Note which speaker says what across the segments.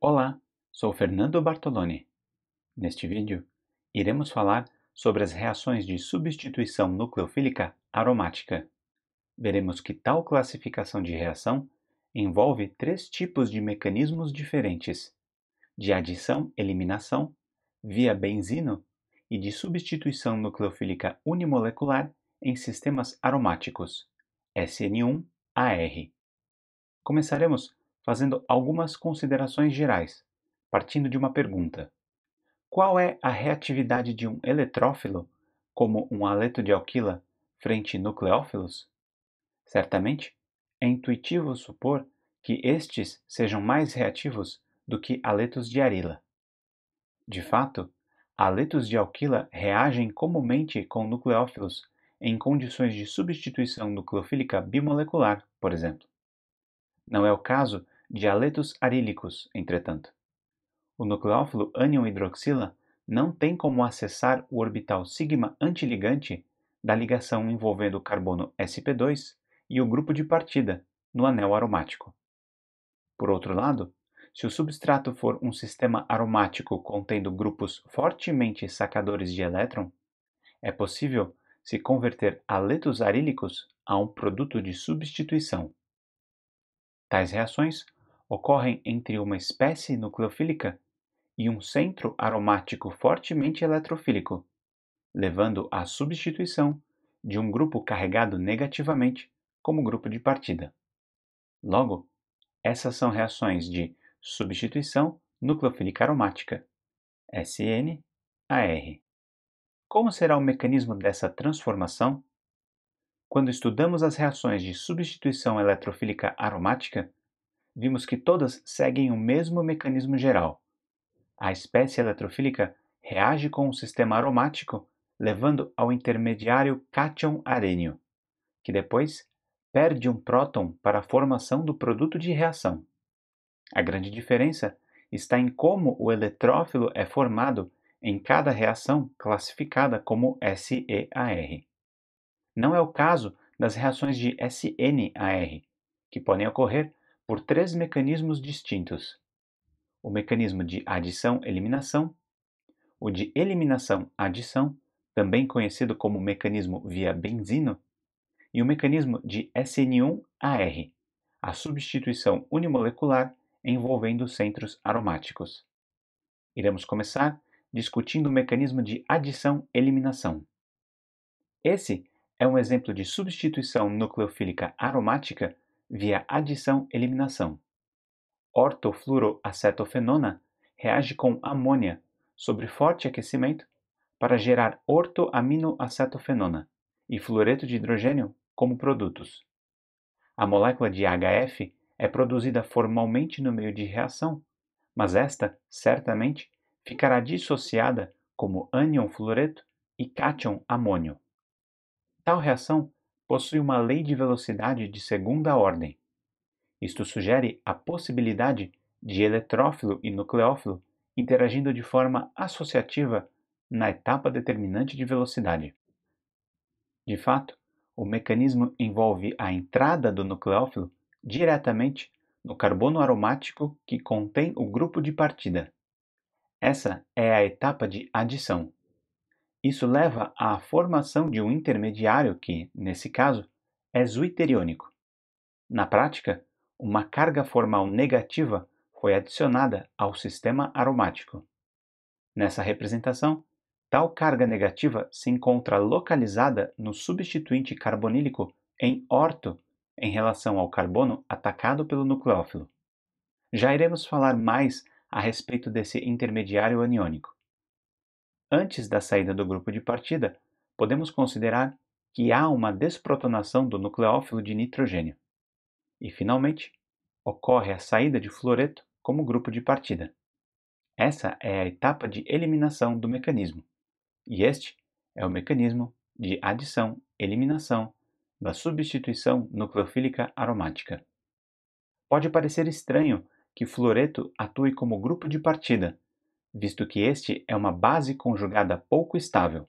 Speaker 1: Olá, sou Fernando Bartoloni. Neste vídeo, iremos falar sobre as reações de substituição nucleofílica aromática. Veremos que tal classificação de reação envolve três tipos de mecanismos diferentes: de adição-eliminação, via benzino e de substituição nucleofílica unimolecular em sistemas aromáticos, SN1-AR. Começaremos fazendo algumas considerações gerais, partindo de uma pergunta. Qual é a reatividade de um eletrófilo, como um aleto de alquila, frente nucleófilos? Certamente, é intuitivo supor que estes sejam mais reativos do que aletos de arila. De fato, aletos de alquila reagem comumente com nucleófilos em condições de substituição nucleofílica bimolecular, por exemplo. Não é o caso de aletos arílicos, entretanto. O nucleófilo ânion hidroxila não tem como acessar o orbital sigma antiligante da ligação envolvendo o carbono sp2 e o grupo de partida no anel aromático. Por outro lado, se o substrato for um sistema aromático contendo grupos fortemente sacadores de elétron, é possível se converter aletos arílicos a um produto de substituição. Tais reações ocorrem entre uma espécie nucleofílica e um centro aromático fortemente eletrofílico, levando à substituição de um grupo carregado negativamente como grupo de partida. Logo, essas são reações de substituição nucleofílica aromática, SNAR. Como será o mecanismo dessa transformação? Quando estudamos as reações de substituição eletrofílica aromática, vimos que todas seguem o mesmo mecanismo geral. A espécie eletrofílica reage com o sistema aromático, levando ao intermediário cátion-arênio, que depois perde um próton para a formação do produto de reação. A grande diferença está em como o eletrófilo é formado em cada reação classificada como SEAR. Não é o caso das reações de SNAR, que podem ocorrer por três mecanismos distintos: o mecanismo de adição-eliminação, o de eliminação-adição, também conhecido como mecanismo via benzino, e o mecanismo de SN1AR, a substituição unimolecular envolvendo centros aromáticos. Iremos começar discutindo o mecanismo de adição-eliminação. Esse é um exemplo de substituição nucleofílica aromática via adição-eliminação. Ortofluoroacetofenona reage com amônia sobre forte aquecimento para gerar ortoaminoacetofenona e fluoreto de hidrogênio como produtos. A molécula de HF é produzida formalmente no meio de reação, mas esta, certamente, ficará dissociada como ânion fluoreto e cátion amônio. Tal reação possui uma lei de velocidade de segunda ordem. Isto sugere a possibilidade de eletrófilo e nucleófilo interagindo de forma associativa na etapa determinante de velocidade. De fato, o mecanismo envolve a entrada do nucleófilo diretamente no carbono aromático que contém o grupo de partida. Essa é a etapa de adição. Isso leva à formação de um intermediário que, nesse caso, é zwitteriônico. Na prática, uma carga formal negativa foi adicionada ao sistema aromático. Nessa representação, tal carga negativa se encontra localizada no substituinte carbonílico em orto em relação ao carbono atacado pelo nucleófilo. Já iremos falar mais a respeito desse intermediário aniônico. Antes da saída do grupo de partida, podemos considerar que há uma desprotonação do nucleófilo de nitrogênio. E, finalmente, ocorre a saída de fluoreto como grupo de partida. Essa é a etapa de eliminação do mecanismo, e este é o mecanismo de adição-eliminação da substituição nucleofílica aromática. Pode parecer estranho que Floreto atue como grupo de partida, visto que este é uma base conjugada pouco estável.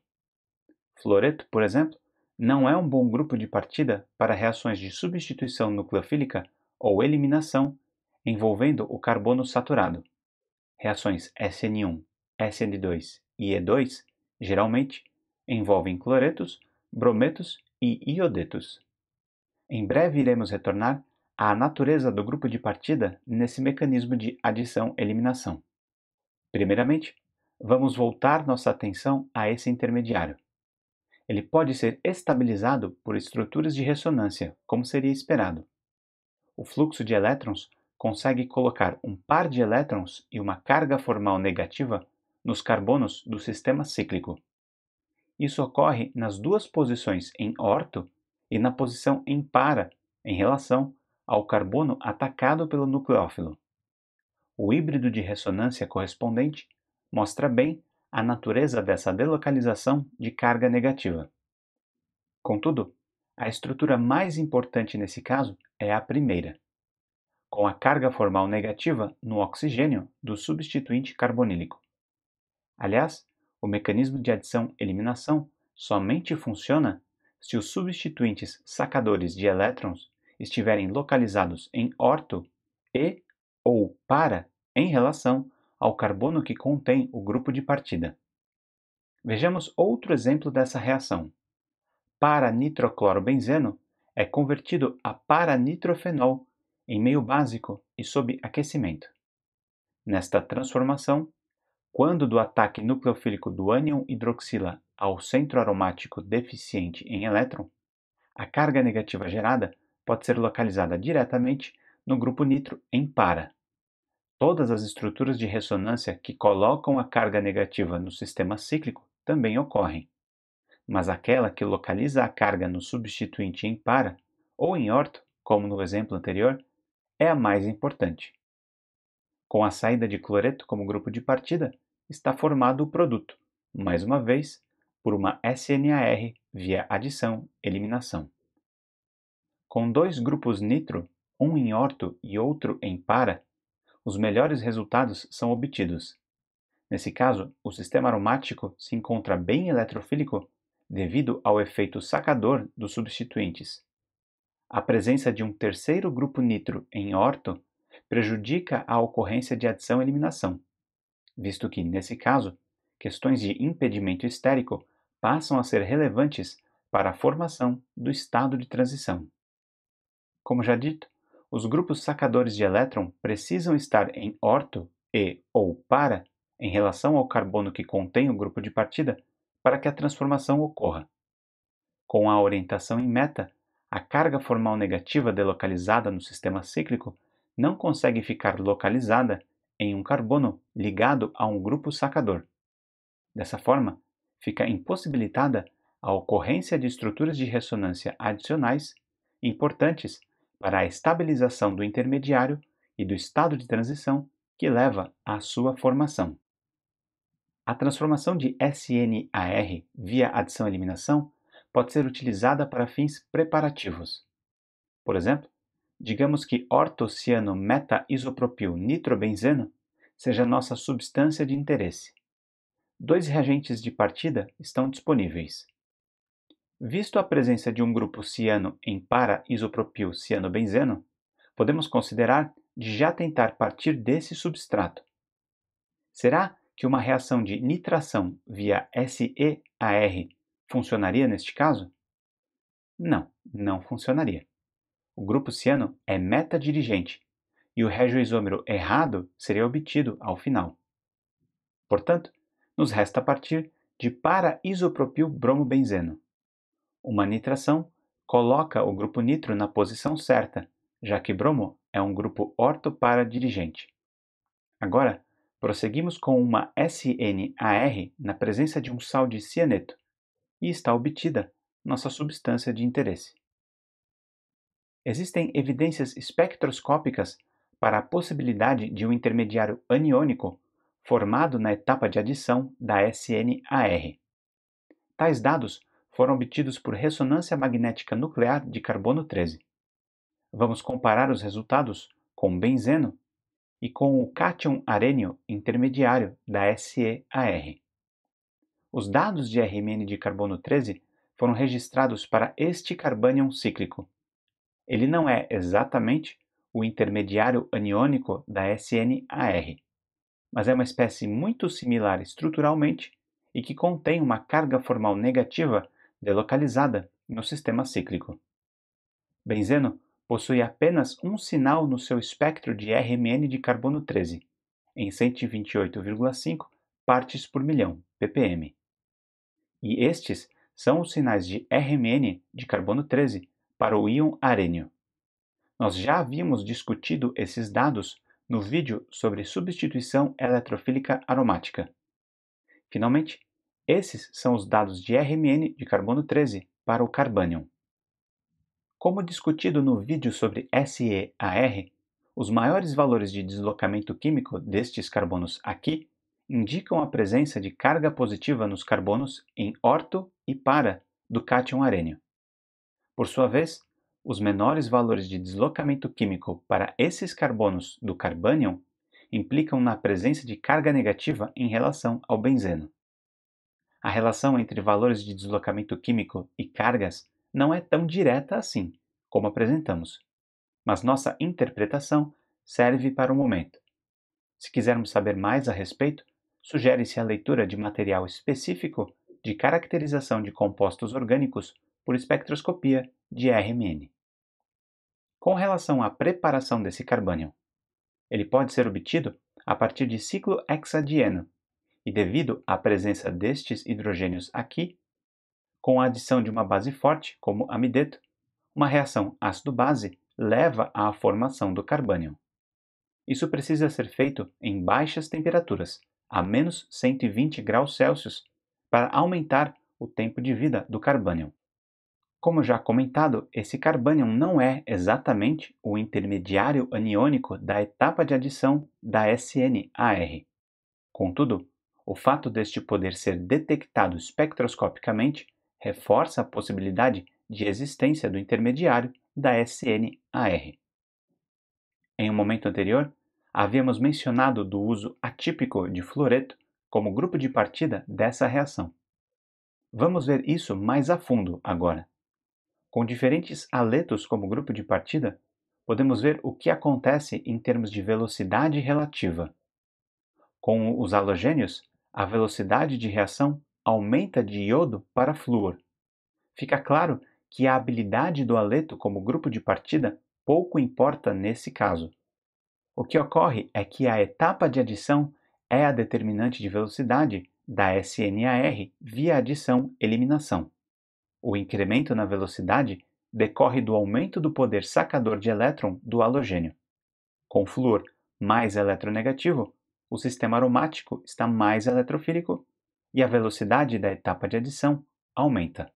Speaker 1: Floreto, por exemplo, não é um bom grupo de partida para reações de substituição nucleofílica ou eliminação envolvendo o carbono saturado. Reações SN1, SN2 e E2 geralmente envolvem cloretos, brometos e iodetos. Em breve iremos retornar a natureza do grupo de partida nesse mecanismo de adição-eliminação. Primeiramente, vamos voltar nossa atenção a esse intermediário. Ele pode ser estabilizado por estruturas de ressonância, como seria esperado. O fluxo de elétrons consegue colocar um par de elétrons e uma carga formal negativa nos carbonos do sistema cíclico. Isso ocorre nas duas posições em orto e na posição em para em relação ao carbono atacado pelo nucleófilo. O híbrido de ressonância correspondente mostra bem a natureza dessa delocalização de carga negativa. Contudo, a estrutura mais importante nesse caso é a primeira, com a carga formal negativa no oxigênio do substituinte carbonílico. Aliás, o mecanismo de adição-eliminação somente funciona se os substituintes sacadores de elétrons estiverem localizados em orto e ou para em relação ao carbono que contém o grupo de partida. Vejamos outro exemplo dessa reação. Paranitroclorobenzeno é convertido a paranitrofenol em meio básico e sob aquecimento. Nesta transformação, quando do ataque nucleofílico do ânion hidroxila ao centro aromático deficiente em elétron, a carga negativa gerada pode ser localizada diretamente no grupo nitro em para. Todas as estruturas de ressonância que colocam a carga negativa no sistema cíclico também ocorrem, mas aquela que localiza a carga no substituinte em para ou em orto, como no exemplo anterior, é a mais importante. Com a saída de cloreto como grupo de partida, está formado o produto, mais uma vez, por uma SNAR via adição-eliminação. Com dois grupos nitro, um em orto e outro em para, os melhores resultados são obtidos. Nesse caso, o sistema aromático se encontra bem eletrofílico devido ao efeito sacador dos substituintes. A presença de um terceiro grupo nitro em orto prejudica a ocorrência de adição-eliminação, visto que, nesse caso, questões de impedimento estérico passam a ser relevantes para a formação do estado de transição. Como já dito, os grupos sacadores de elétron precisam estar em orto e ou para em relação ao carbono que contém o grupo de partida para que a transformação ocorra. Com a orientação em meta, a carga formal negativa delocalizada no sistema cíclico não consegue ficar localizada em um carbono ligado a um grupo sacador. Dessa forma, fica impossibilitada a ocorrência de estruturas de ressonância adicionais importantes para a estabilização do intermediário e do estado de transição que leva à sua formação. A transformação de SNAR via adição-eliminação pode ser utilizada para fins preparativos. Por exemplo, digamos que ortociano-meta-isopropil-nitrobenzeno seja nossa substância de interesse. Dois reagentes de partida estão disponíveis, Visto a presença de um grupo ciano em para-isopropil ciano-benzeno, podemos considerar de já tentar partir desse substrato. Será que uma reação de nitração via SEAR funcionaria neste caso? Não, não funcionaria. O grupo ciano é metadirigente e o regioisômero errado seria obtido ao final. Portanto, nos resta partir de para-isopropil bromobenzeno. Uma nitração coloca o grupo nitro na posição certa, já que bromo é um grupo ortoparadiligente. Agora, prosseguimos com uma SNAR na presença de um sal de cianeto e está obtida nossa substância de interesse. Existem evidências espectroscópicas para a possibilidade de um intermediário aniônico formado na etapa de adição da SNAR. Tais dados foram obtidos por ressonância magnética nuclear de carbono 13. Vamos comparar os resultados com benzeno e com o cátion arênio intermediário da SEAR. Os dados de RMN de carbono 13 foram registrados para este carbânion cíclico. Ele não é exatamente o intermediário aniônico da SNAR, mas é uma espécie muito similar estruturalmente e que contém uma carga formal negativa delocalizada no sistema cíclico. Benzeno possui apenas um sinal no seu espectro de RMN de carbono 13, em 128,5 partes por milhão, ppm. E estes são os sinais de RMN de carbono 13 para o íon arênio. Nós já havíamos discutido esses dados no vídeo sobre substituição eletrofílica aromática. Finalmente, esses são os dados de RMN de carbono 13 para o carbânion. Como discutido no vídeo sobre SEAR, os maiores valores de deslocamento químico destes carbonos aqui indicam a presença de carga positiva nos carbonos em orto e para do cátion arênio. Por sua vez, os menores valores de deslocamento químico para esses carbonos do carbânion implicam na presença de carga negativa em relação ao benzeno. A relação entre valores de deslocamento químico e cargas não é tão direta assim, como apresentamos, mas nossa interpretação serve para o momento. Se quisermos saber mais a respeito, sugere-se a leitura de material específico de caracterização de compostos orgânicos por espectroscopia de RMN. Com relação à preparação desse carbânion, ele pode ser obtido a partir de ciclo hexadieno, e devido à presença destes hidrogênios aqui, com a adição de uma base forte, como amideto, uma reação ácido-base leva à formação do carbânion. Isso precisa ser feito em baixas temperaturas, a menos 120 graus Celsius, para aumentar o tempo de vida do carbânion. Como já comentado, esse carbânion não é exatamente o intermediário aniônico da etapa de adição da SNAR. Contudo, o fato deste poder ser detectado espectroscopicamente reforça a possibilidade de existência do intermediário da SNAR. Em um momento anterior, havíamos mencionado do uso atípico de fluoreto como grupo de partida dessa reação. Vamos ver isso mais a fundo agora. Com diferentes aletos como grupo de partida, podemos ver o que acontece em termos de velocidade relativa. Com os halogênios, a velocidade de reação aumenta de iodo para flúor. Fica claro que a habilidade do aleto como grupo de partida pouco importa nesse caso. O que ocorre é que a etapa de adição é a determinante de velocidade da SNAR via adição-eliminação. O incremento na velocidade decorre do aumento do poder sacador de elétron do halogênio. Com flúor mais eletronegativo, o sistema aromático está mais eletrofílico e a velocidade da etapa de adição aumenta.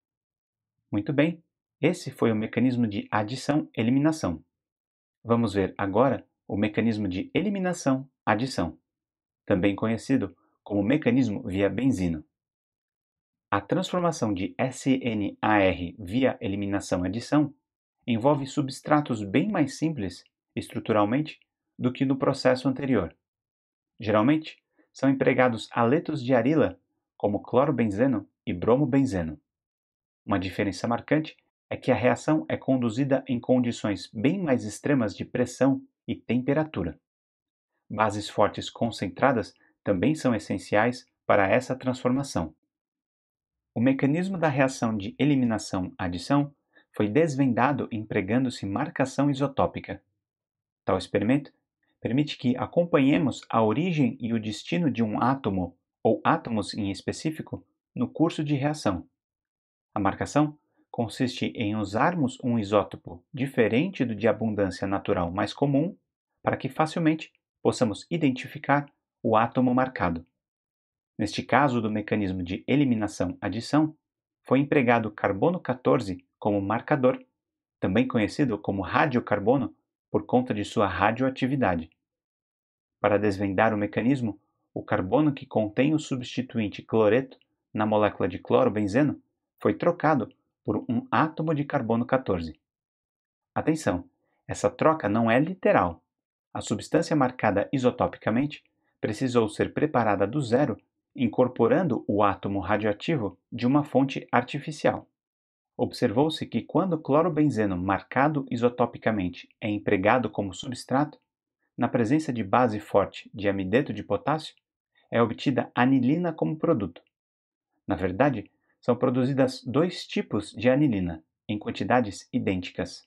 Speaker 1: Muito bem, esse foi o mecanismo de adição-eliminação. Vamos ver agora o mecanismo de eliminação-adição, também conhecido como mecanismo via benzino. A transformação de SNAR via eliminação-adição envolve substratos bem mais simples, estruturalmente, do que no processo anterior. Geralmente, são empregados aletos de arila, como clorobenzeno e bromobenzeno. Uma diferença marcante é que a reação é conduzida em condições bem mais extremas de pressão e temperatura. Bases fortes concentradas também são essenciais para essa transformação. O mecanismo da reação de eliminação-adição foi desvendado empregando-se marcação isotópica. Tal experimento permite que acompanhemos a origem e o destino de um átomo, ou átomos em específico, no curso de reação. A marcação consiste em usarmos um isótopo diferente do de abundância natural mais comum para que facilmente possamos identificar o átomo marcado. Neste caso do mecanismo de eliminação-adição, foi empregado carbono 14 como marcador, também conhecido como radiocarbono por conta de sua radioatividade. Para desvendar o mecanismo, o carbono que contém o substituinte cloreto na molécula de clorobenzeno foi trocado por um átomo de carbono 14. Atenção, essa troca não é literal. A substância marcada isotopicamente precisou ser preparada do zero, incorporando o átomo radioativo de uma fonte artificial. Observou-se que quando o clorobenzeno marcado isotopicamente é empregado como substrato, na presença de base forte de amideto de potássio, é obtida anilina como produto. Na verdade, são produzidas dois tipos de anilina, em quantidades idênticas.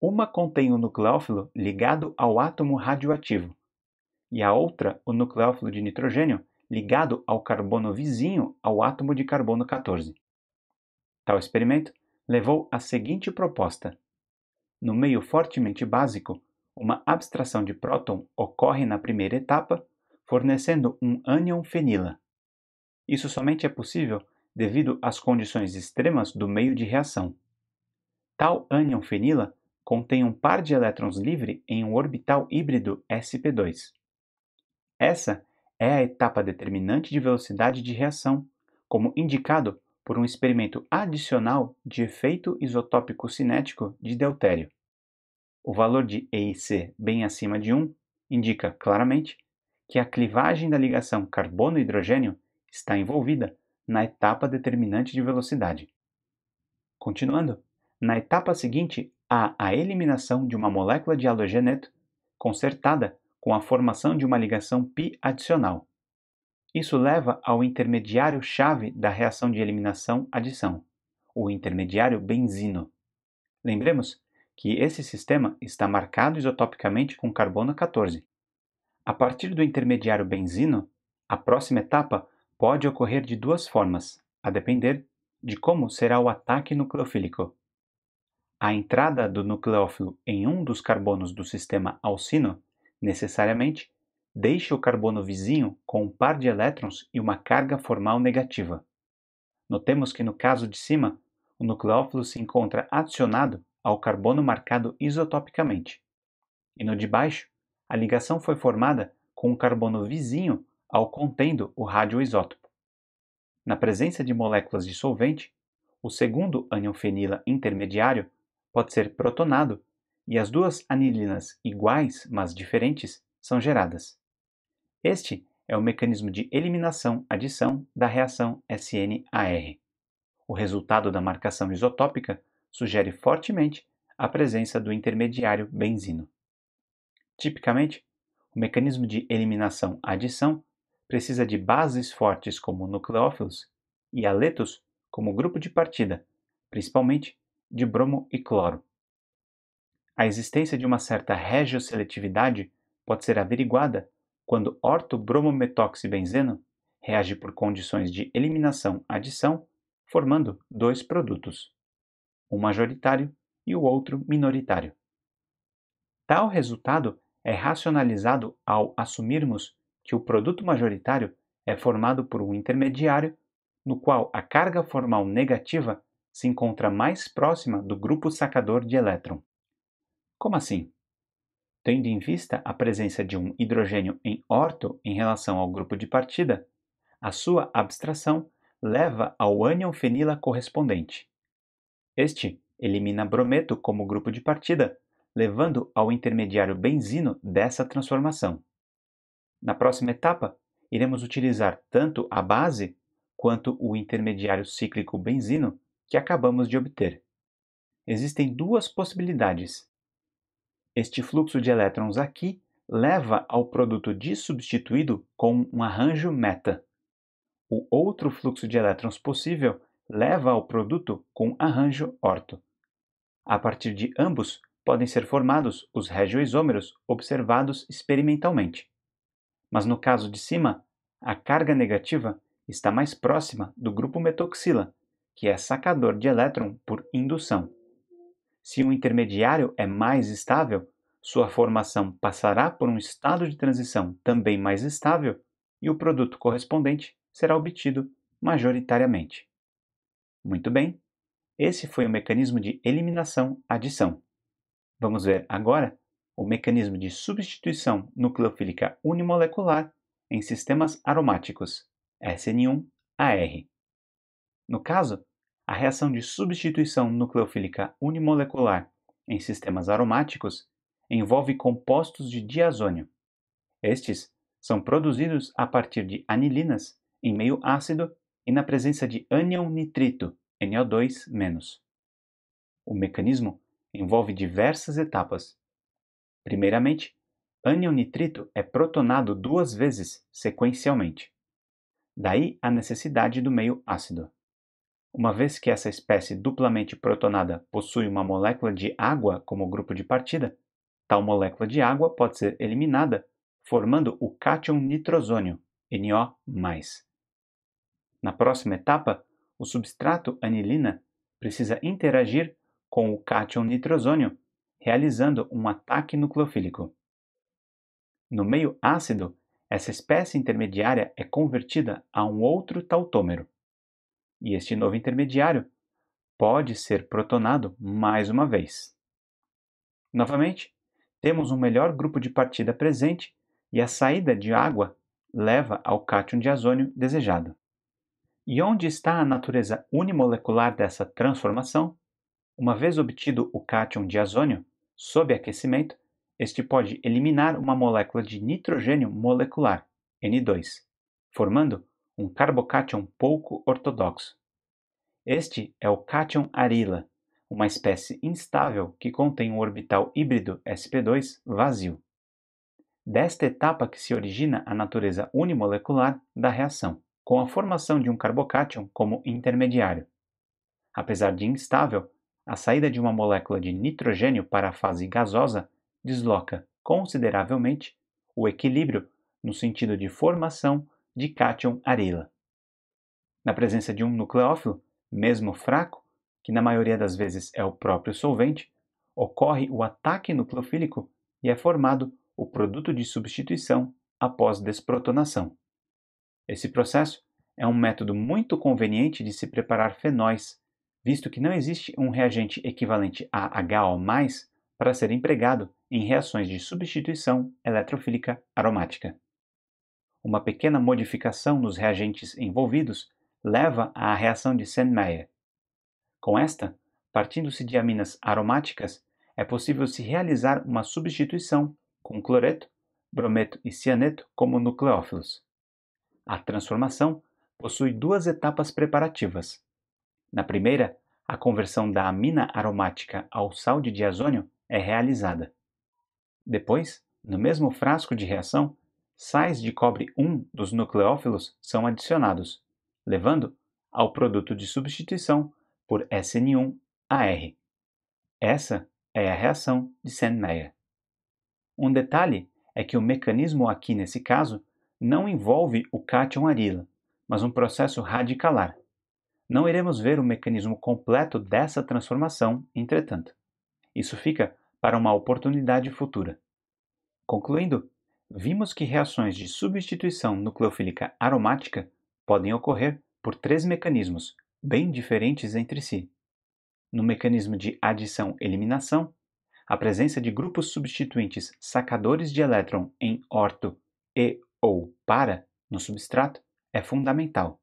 Speaker 1: Uma contém o nucleófilo ligado ao átomo radioativo, e a outra o nucleófilo de nitrogênio ligado ao carbono vizinho ao átomo de carbono 14. Tal experimento levou à seguinte proposta: no meio fortemente básico, uma abstração de próton ocorre na primeira etapa, fornecendo um ânion fenila. Isso somente é possível devido às condições extremas do meio de reação. Tal ânion fenila contém um par de elétrons livre em um orbital híbrido sp2. Essa é a etapa determinante de velocidade de reação, como indicado por um experimento adicional de efeito isotópico cinético de deutério. O valor de E e C bem acima de 1 indica claramente que a clivagem da ligação carbono-hidrogênio está envolvida na etapa determinante de velocidade. Continuando, na etapa seguinte há a eliminação de uma molécula de halogeneto consertada com a formação de uma ligação pi adicional. Isso leva ao intermediário-chave da reação de eliminação-adição, o intermediário benzino. Lembremos que esse sistema está marcado isotopicamente com carbono 14. A partir do intermediário benzino, a próxima etapa pode ocorrer de duas formas, a depender de como será o ataque nucleofílico. A entrada do nucleófilo em um dos carbonos do sistema alcino, necessariamente, deixa o carbono vizinho com um par de elétrons e uma carga formal negativa. Notemos que no caso de cima, o nucleófilo se encontra adicionado ao carbono marcado isotopicamente. E no de baixo, a ligação foi formada com um carbono vizinho ao contendo o radioisótopo. Na presença de moléculas de solvente, o segundo anion-fenila intermediário pode ser protonado e as duas anilinas iguais, mas diferentes, são geradas. Este é o mecanismo de eliminação-adição da reação SNAR. O resultado da marcação isotópica sugere fortemente a presença do intermediário benzino. Tipicamente, o mecanismo de eliminação-adição precisa de bases fortes como nucleófilos e aletos como grupo de partida, principalmente de bromo e cloro. A existência de uma certa regioseletividade pode ser averiguada quando ortobromomethoxibenzeno reage por condições de eliminação-adição, formando dois produtos um majoritário e o outro minoritário. Tal resultado é racionalizado ao assumirmos que o produto majoritário é formado por um intermediário, no qual a carga formal negativa se encontra mais próxima do grupo sacador de elétron. Como assim? Tendo em vista a presença de um hidrogênio em orto em relação ao grupo de partida, a sua abstração leva ao ânion fenila correspondente. Este elimina brometo como grupo de partida, levando ao intermediário benzino dessa transformação. Na próxima etapa, iremos utilizar tanto a base quanto o intermediário cíclico benzino que acabamos de obter. Existem duas possibilidades. Este fluxo de elétrons aqui leva ao produto dissubstituído com um arranjo meta. O outro fluxo de elétrons possível leva ao produto com arranjo orto. A partir de ambos podem ser formados os regioisômeros observados experimentalmente. Mas no caso de cima, a carga negativa está mais próxima do grupo metoxila, que é sacador de elétron por indução. Se um intermediário é mais estável, sua formação passará por um estado de transição também mais estável e o produto correspondente será obtido majoritariamente. Muito bem, esse foi o mecanismo de eliminação-adição. Vamos ver agora o mecanismo de substituição nucleofílica unimolecular em sistemas aromáticos, SN1-AR. No caso, a reação de substituição nucleofílica unimolecular em sistemas aromáticos envolve compostos de diazônio. Estes são produzidos a partir de anilinas em meio ácido e na presença de ânion nitrito, NO2-. O mecanismo envolve diversas etapas. Primeiramente, ânion nitrito é protonado duas vezes sequencialmente. Daí a necessidade do meio ácido. Uma vez que essa espécie duplamente protonada possui uma molécula de água como grupo de partida, tal molécula de água pode ser eliminada, formando o cátion nitrosônio, NO+. Na próxima etapa, o substrato anilina precisa interagir com o cátion nitrosônio, realizando um ataque nucleofílico. No meio ácido, essa espécie intermediária é convertida a um outro tautômero. E este novo intermediário pode ser protonado mais uma vez. Novamente, temos um melhor grupo de partida presente e a saída de água leva ao cátion de azônio desejado. E onde está a natureza unimolecular dessa transformação? Uma vez obtido o cátion de azônio, sob aquecimento, este pode eliminar uma molécula de nitrogênio molecular, n formando um carbocátion pouco ortodoxo. Este é o cátion arila, uma espécie instável que contém um orbital híbrido sp vazio. Desta etapa que se origina a natureza unimolecular da reação com a formação de um carbocátion como intermediário. Apesar de instável, a saída de uma molécula de nitrogênio para a fase gasosa desloca consideravelmente o equilíbrio no sentido de formação de cátion arila. Na presença de um nucleófilo, mesmo fraco, que na maioria das vezes é o próprio solvente, ocorre o ataque nucleofílico e é formado o produto de substituição após desprotonação. Esse processo é um método muito conveniente de se preparar fenóis, visto que não existe um reagente equivalente a HO+, para ser empregado em reações de substituição eletrofílica aromática. Uma pequena modificação nos reagentes envolvidos leva à reação de Senmeyer. Com esta, partindo-se de aminas aromáticas, é possível se realizar uma substituição com cloreto, brometo e cianeto como nucleófilos. A transformação possui duas etapas preparativas. Na primeira, a conversão da amina aromática ao sal de diazônio é realizada. Depois, no mesmo frasco de reação, sais de cobre 1 dos nucleófilos são adicionados, levando ao produto de substituição por SN1AR. Essa é a reação de Sennmeyer. Um detalhe é que o mecanismo aqui nesse caso não envolve o cátion arila, mas um processo radicalar. Não iremos ver o mecanismo completo dessa transformação, entretanto. Isso fica para uma oportunidade futura. Concluindo, vimos que reações de substituição nucleofílica aromática podem ocorrer por três mecanismos bem diferentes entre si. No mecanismo de adição-eliminação, a presença de grupos substituintes sacadores de elétron em orto e ou para no substrato é fundamental.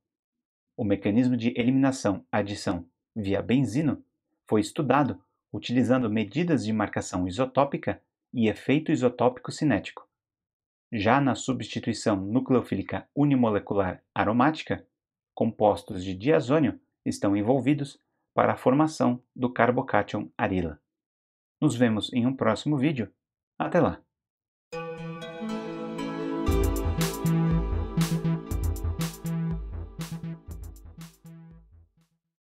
Speaker 1: O mecanismo de eliminação-adição via benzino foi estudado utilizando medidas de marcação isotópica e efeito isotópico cinético. Já na substituição nucleofílica unimolecular aromática, compostos de diazônio estão envolvidos para a formação do carbocátion arila. Nos vemos em um próximo vídeo. Até lá!